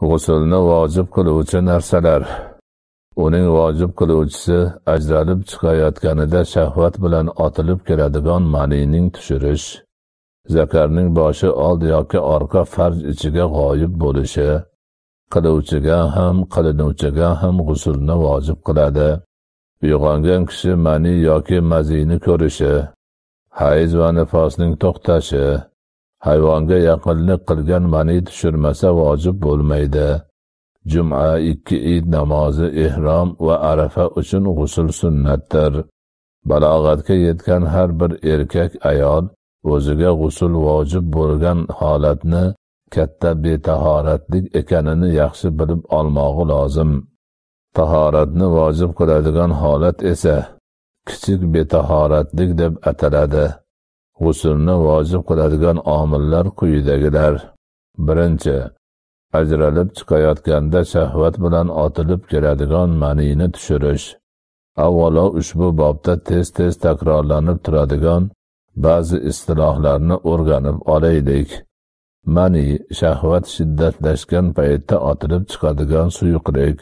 g'usulni vojib qiluvchi narsalar uning vojib qiluvchisi ajralib chiqayotganida shahvat bilan otilib keladigan manining tushirish zakarning boshi old yoki orqa farj ichiga g'oyib bo'lishi qiluvchiga ham qilinuvchiga ham g'usulni vojib qiladi uyg'ongan kishi mani yoki mazini ko'rishi hayz va nifosning to'xtashi hayvonga yaqinlik qilgan mani tushirmasa vojib bo'lmaydi juma ikki id namozi ehrom va arafa uchun g'usul sunnatdir balog'atga yetgan har bir erkak ayol o'ziga g'usul vojib bo'lgan holatni katta betahoratlik ekanini yaxshi bilib olmog'i lozim tahoratni vojib qiladigan holat esa kichik betahoratlik deb ataladi G'usulni vojib qiladigan omillar quyidagilar. Birinchi, ajralib chiqayotganda shahvat bilan otilib keladigan manini tushirish. Avvalo ushbu bobda tez-tez takrorlanib turadigan ba'zi istilohlarni o'rganib olaylik. Mani shahvat shiddatlashgan paytda otilib chiqadigan suyuqlik.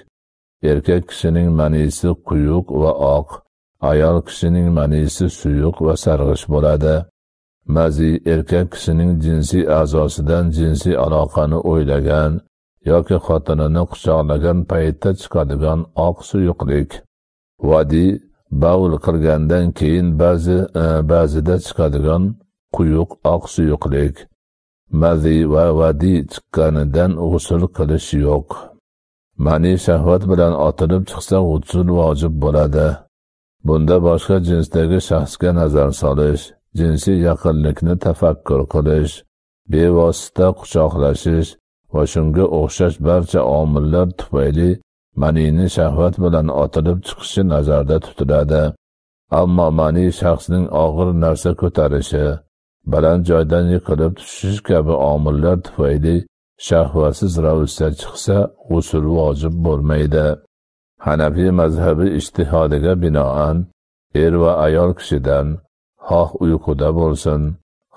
Erkak kishining manisi quyuq va oq, ayol kishining manisi suyuq va sarg'ish bo'ladi. ba'zi erkak kishining jinsiy a'zosidan jinsiy aloqani o'ylagan yoki xotinini quchoqlagan paytda chiqadigan oq suyuqlik vadiy bavul qilgandan keyin ba'zi e, ba'zida chiqadigan quyuq oq suyuqlik mazi va vadiy chiqqanidan g'usul qilish yo'q mani shahvat bilan otilib chiqsa g'usul vojib bo'ladi bunda boshqa jinsdagi shaxsga nazar solish jinsiy yaqinlikni tafakkur qilish bevosita quchoqlashish va shunga o'xshash barcha omillar tufayli manini shahvat bilan otilib chiqishi nazarda tutiladi ammo mani shaxsning og'ir narsa ko'tarishi baland joydan yiqilib tushish kabi omillar tufayli shahvatsiz ravishda chiqsa g'usul vojib bo'lmaydi hanafiy mazhabi ishtihodiga binoan er va ayol kishidan xoh uyquda bo'lsin,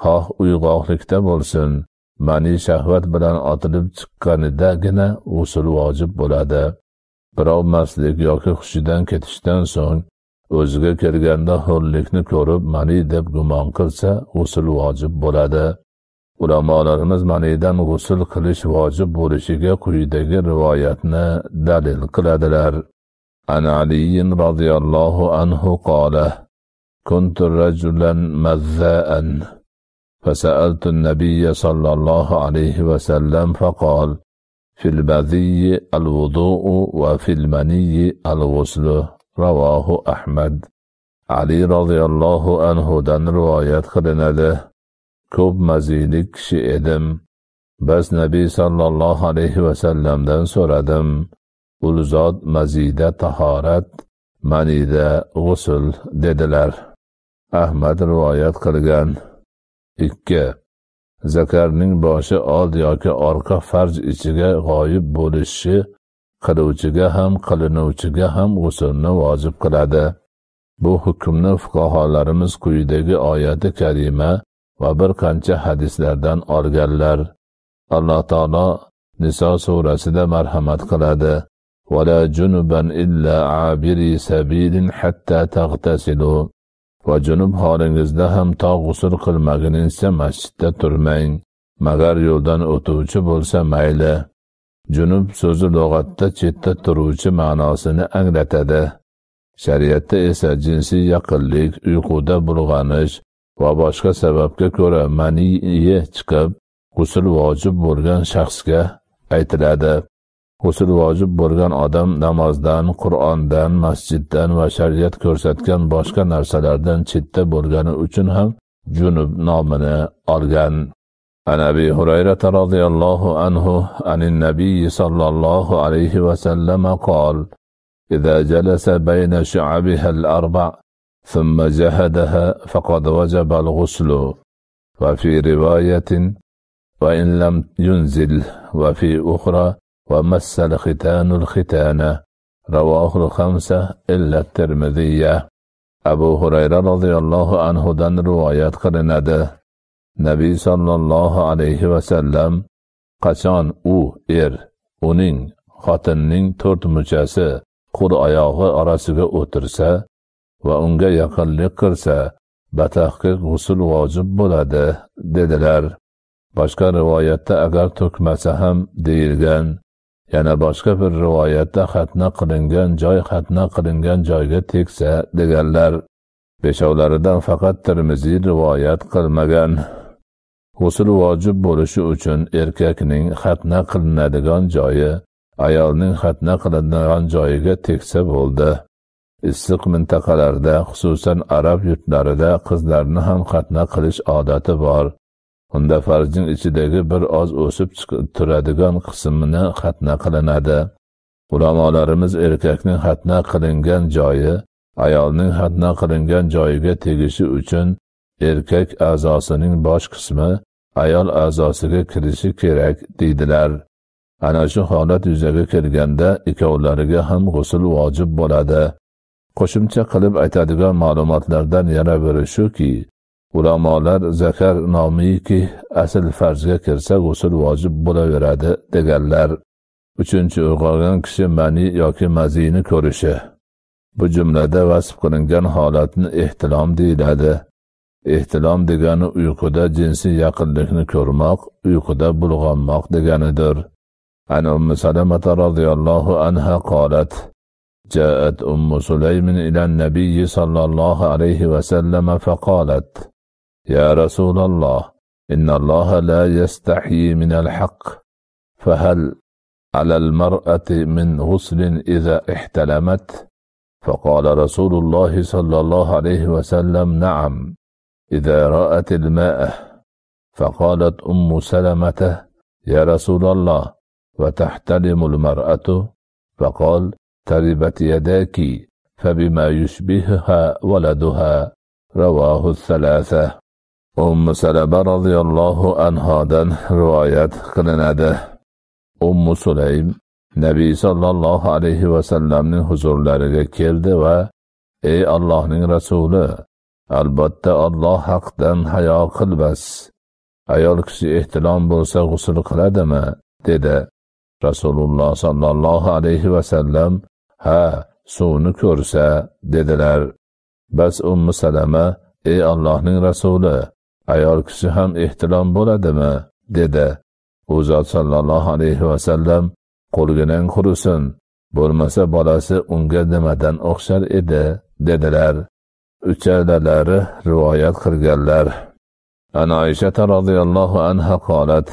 xoh uyg'oqlikda bo'lsin, mani shahvat bilan otilib chiqqanidagina g'usul vojib bo'ladi. Birov mastlik yoki hushidan ketishdan so'ng o'ziga kelganda hurlikni ko'rib mani deb gumon qilsa, g'usul vojib bo'ladi. Ulamolarimiz manidan g'usul qilish vojib bo'lishiga quyidagi rivoyatni dalil qiladilar. An aliyin roziyallohu anhu qola: كنت رجلا مذاء فسألت النبي صلى الله عليه وسلم فقال في البذي الوضوء وفي المني الغسل رواه أحمد ali roziyallohu anhudan rivoyat qilinadi ko'p maziylik kishi edim biz nabiy sollallohu alayhi vasallamdan so'radim ul zot mazida tahorat manida g'usul dedilar Ahmad rivoyat qilgan ikki zakarning boshi old yoki orqa farj ichiga g'oyib bo'lishi qiluvchiga ham qilinuvchiga ham g'usulni vojib qiladi bu hukmni fuqarolarimiz quyidagi oyati karima va bir qancha hadislardan olganlar alloh taolo niso surasida marhamat qiladi ولا جنبا إلا عابري سبيل حتى تغتسلوا va junub holingizda ham to g'usul qilmaguningizcha masjidda turmang magar yo'ldan o'tuvchi bo'lsa mayli junub so'zi lug'atda chetda turuvchi ma'nosini anglatadi shariatda esa jinsiy yaqinlik uyquda bulg'anish va boshqa sababga ko'ra maniyi chiqib g'usul vojib bo'lgan shaxsga aytiladi g'usul vojib bo'lgan odam namozdan qur'ondan masjiddan va shariat ko'rsatgan boshqa narsalardan chetda bo'lgani uchun ham junub nomini olgan an abi hurayrata roziyallohu anhu ani nabiy sollallohu alayhi vasallam qol وسلم إذا جلس بين شعبها الأربع ثم جهدها فقد وجب الغسل وفي رواية وإن لم ينزل وفي أخرى ومس الختان الختان رواه الخمسة إلا الترمذية رضي الله عنه دن روايات qilinadi nabiy sollallohu alayhi vasallam qachon u er uning xotinning to'rt muchasi qo'l oyog'i orasiga o'tirsa va unga yaqinlik qilsa batahqiq g'usul vojib bo'ladi dedilar boshqa rivoyatda agar to'kmasa ham deyilgan yana boshqa bir rivoyatda xatna qilingan joy xatna qilingan joyga tegsa deganlar beshovlaridan faqat termiziy rivoyat qilmagan g'usul vojib bo'lishi uchun erkakning xatna qilinadigan joyi ayolning xatna qilinadigan joyiga tegsa bo'ldi issiq mintaqalarda xususan arab yurtlarida qizlarni ham xatna qilish odati bor unda farjning ichidagi bir oz o'sib turadigan qismini xatna qilinadi ulamolarimiz erkakning xatna qilingan joyi ayolning xatna qilingan joyiga tegishi uchun erkak a'zosining bosh qismi ayol a'zosiga kirishi kerak deydilar ana shu holat yuzaga kelganda ikkovlariga ham g'usul vojib bo'ladi qo'shimcha qilib aytadigan ma'lumotlardan yana biri shuki ulamolar zakar nomiki asl farzga kirsa g'usul vojib bo'laveradi deganlar uchinchi uyg'ongan kishi mani yoki mazini ko'rishi bu jumlada vasf qilingan holatni ehtilom deyiladi ehtilom degani uyquda jinsiy yaqinlikni ko'rmoq uyquda bulg'onmoq deganidir an ummi salamata roziyallohu anha qolat جاءت أم سليم إلى النبي صلى الله عليه وسلم فقالت يا رسول الله إن الله لا يستحيي من الحق فهل على المرأة من غسل إذا احتلمت فقال رسول الله صلى الله عليه وسلم نعم إذا رأت الماء فقالت أم سلمة يا رسول الله وتحتلم المرأة فقال تربت يداك فبما يشبهها ولدها رواه الثلاثة ummu salaba roziyallohu anhodan rivoyat qilinadi ummu sulaym nabiy sollallohu alayhi vasallamning huzurlariga keldi va ey allohning rasuli albatta olloh haqdan hayo qilmas ayol kishi ehtilom bo'lsa g'usul qiladimi dedi rasululloh sollallohu alayhi vasallam ha suvni ko'rsa dedilar bas ummu salama ey allohning rasuli ayol kishi ham ehtilom bo'ladimi dedi u zot sollallohu alayhi vasallam qo'lginang qurisin bo'lmasa bolasi unga nimadan o'xshar edi dedilar uchalalari rivoyat qilganlar an oishata roziyallohu anha qolat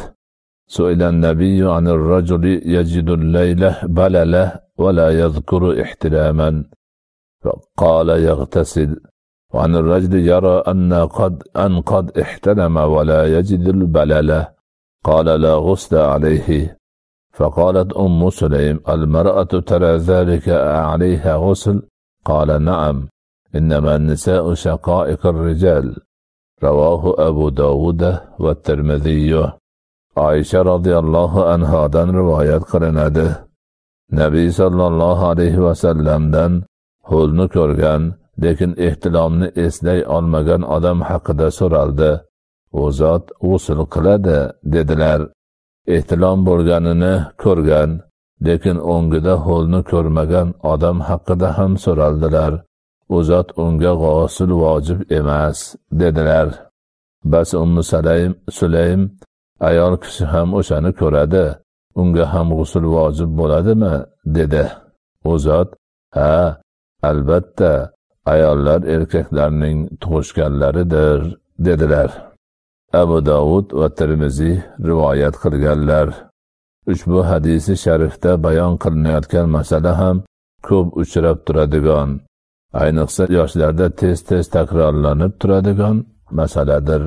nabiyu anir rajuli yajidu laylah balala va la yazkuru ihtilaman فقال yag'tasil وعن الرجل يرى أن قد أن قد احتلم ولا يجد البلل قال لا غسل عليه فقالت أم سليم المرأة ترى ذلك عليها غسل قال نعم إنما النساء شقائق الرجال رواه أبو داود والترمذي عائشة رضي الله عنها رواية قرنده نبي صلى الله عليه وسلم دن ho'lni ko'rgan lekin ehtilomni eslay olmagan odam haqida so'raldi u zot g'usul qiladi dedilar ehtilom bo'lganini ko'rgan lekin o'ngida ho'lni ko'rmagan odam haqida ham so'raldilar u zot unga g'osil vojib emas dedilar bas umi salaym sulaym ayol kishi ham o'shani ko'radi unga ham g'usul vojib bo'ladimi dedi u zot ha albatta ayollar erkaklarning tug'ishganlaridir dedilar abu dovud va termiziy rivoyat qilganlar ushbu hadisi sharifda bayon qilinayotgan masala ham ko'p uchrab turadigan ayniqsa yoshlarda tez tez takrorlanib turadigan masaladir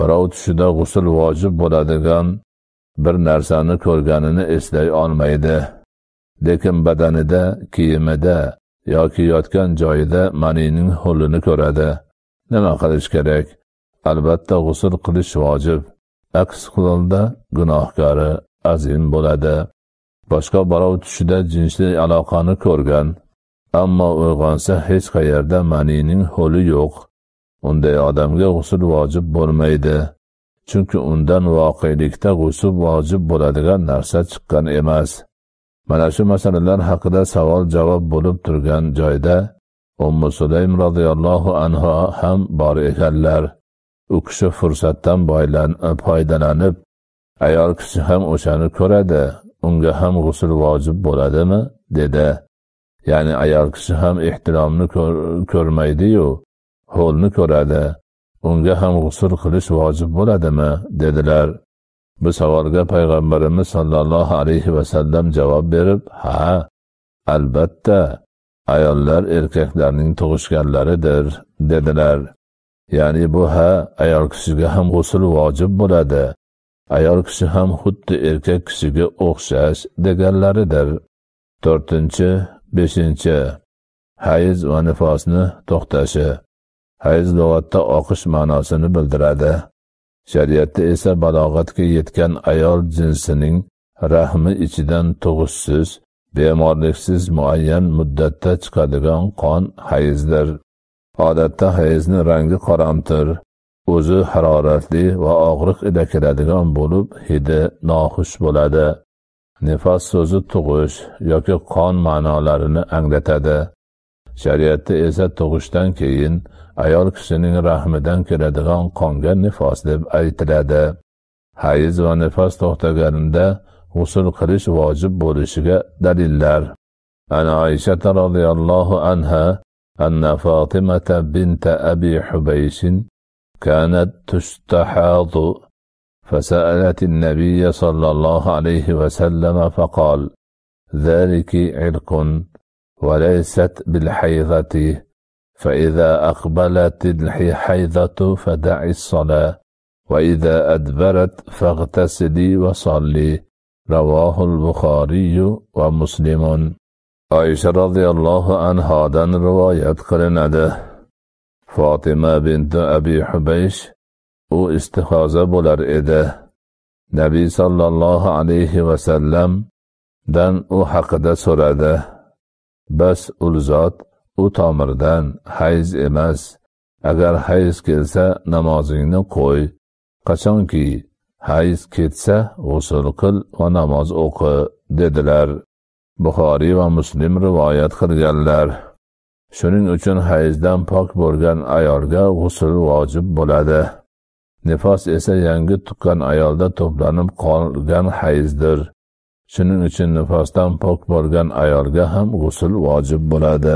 birov tushida g'usul vojib bo'ladigan bir narsani ko'rganini eslay olmaydi lekin badanida kiyimida yoki yotgan joyida manining ho'lini ko'radi nima qilish kerak albatta g'usul qilish vojib aks holda gunohkori azim bo'ladi boshqa birov tushida jinsli aloqani ko'rgan ammo uyg'onsa hech qayerda manining holi yo'q unday odamga g'usul vojib bo'lmaydi chunki undan voqelikda g'usul vojib bo'ladigan narsa chiqqan emas mana shu masalalar haqida savol javob bo'lib turgan joyda ummu sulaym roziyallohu anhu ham bor ekanlar u kishi fursatdan foydalanib ayol kishi ham o'shani ko'radi unga ham g'usul vojib bo'ladimi dedi ya'ni ayol kishi ham ehtiromni ko'rmaydiyu ho'lni ko'radi unga ham g'usul qilish vojib bo'ladimi dedilar bu savolga payg'ambarimiz sollallohu alayhi vasallam javob berib ha albatta ayollar erkaklarning tug'ishganlaridir dedilar ya'ni bu ha ayol kishiga ham g'usul vojib bo'ladi ayol kishi ham xuddi erkak kishiga o'xshash deganlaridir to'rtinchi beshinchi hayz va nifosni to'xtashi hayz lug'atda oqish ma'nosini bildiradi shariatda esa balog'atga yetgan ayol jinsining rahmi ichidan tug'ishsiz bemorliksiz muayyan muddatda chiqadigan qon hayizdir odatda hayizni rangi qoramtir o'zi haroratli va og'riq ila keladigan bo'lib hidi noxush bo'ladi nifos so'zi tug'ish yoki qon ma'nolarini anglatadi shariatda esa tug'ishdan keyin ayol kishining rahmidan keladigan qonga nifos deb aytiladi hayiz va nifos to'xtaganida g'usul qilish vojib bo'lishiga dalillar ana oyshata roziyallohu anha أن فاطمة بنت أبي حبيش كانت تستحاض فسألت النبي صلى الله عليه وسلم فقال ذلك عرق وليست بالحيضة فإذا أقبلت الحيضة فدعي الصلاة وإذا أدبرت فاغتسلي وصلي رواه البخاري ومسلم عائشة رضي الله عنها دان رواية قرندة فاطمة بنت أبي حبيش او استخاذة بولر إده نبي صلى الله عليه وسلم دان او حقد سرده bas ul zot u tomirdan hayz emas agar hayz kelsa namozingni qo'y qachonki hayz ketsa g'usul qil va namoz o'qi dedilar buxoriy va muslim rivoyat qilganlar shuning uchun hayzdan pok bo'lgan ayolga g'usul vojib bo'ladi nifos esa yangi tuqqan ayolda to'planib qolgan hayzdir shuning uchun nifosdan pok bo'lgan ayolga ham g'usul vojib bo'ladi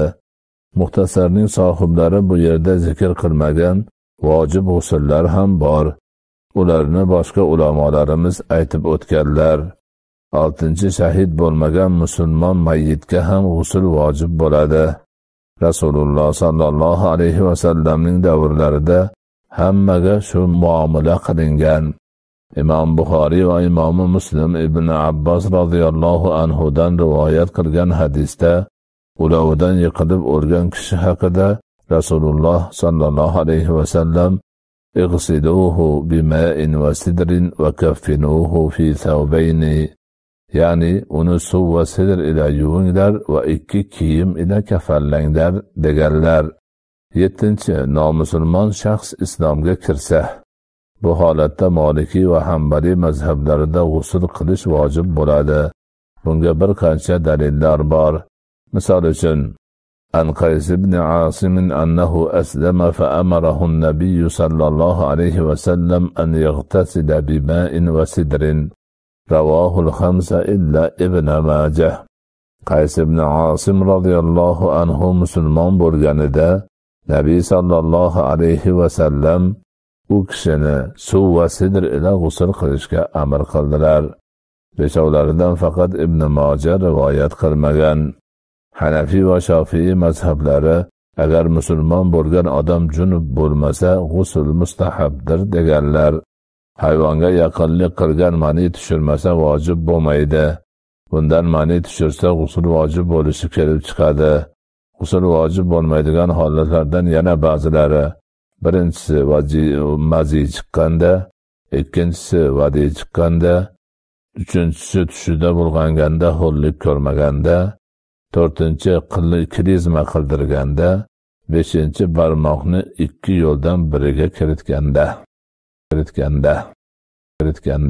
muxtasarning sohiblari bu yerda zikr qilmagan vojib g'usullar ham bor ularni boshqa ulamolarimiz aytib o'tganlar oltinchi shahid bo'lmagan musulmon mayitga ham g'usul vojib bo'ladi rasululloh sollallohu alayhi vasallamning davrlarida hammaga shu muomala qilingan imom buxoriy va imomi muslim ibn abbos roziyallohu anhudan rivoyat qilgan hadisda ulovidan yiqilib o'lgan kishi haqida rasululloh sollallohu alayhi vasallam ig'siluhu bima'in va sidrin va kaffinuhu fi thawbayni ya'ni uni suv va sidr ila yuvinglar va ikki kiyim ila kafallanglar deganlar yettinchi nomusulmon shaxs islomga kirsa bu holatda molikiy va hambaliy mazhablarida g'usul qilish vojib bo'ladi bunga bir qancha dalillar bor misol uchun عن قيس بن عاصم أنه أسلم فأمره النبي صلى الله عليه وسلم أن يغتسل بماء وسدر رواه الخمسة إلا ابن ماجه قيس بن عاصم رضي الله عنه مسلمان برغاندا نبي صلى الله عليه وسلم u kishini suv va sidr ila g'usul qilishga amr qildilar beshovlaridan faqat ibn moja rivoyat qilmagan hanafiy va shofiiy mazhablari agar musulmon bo'lgan odam junub bo'lmasa g'usul mustahabdir deganlar hayvonga yaqinlik qilgan mani tushirmasa vojib bo'lmaydi bundan mani tushirsa g'usul vojib bo'lishi kelib chiqadi g'usul vojib bo'lmaydigan holatlardan yana ba'zilari birinchisi maziy chiqqanda ikkinchisi vadiy chiqqanda uchinchisi tushida bulg'anganda xo'rlik ko'rmaganda to'rtinchi klizma qildirganda beshinchi barmoqni ikki yo'ldan biriga kiritganda kiritganda kiritganda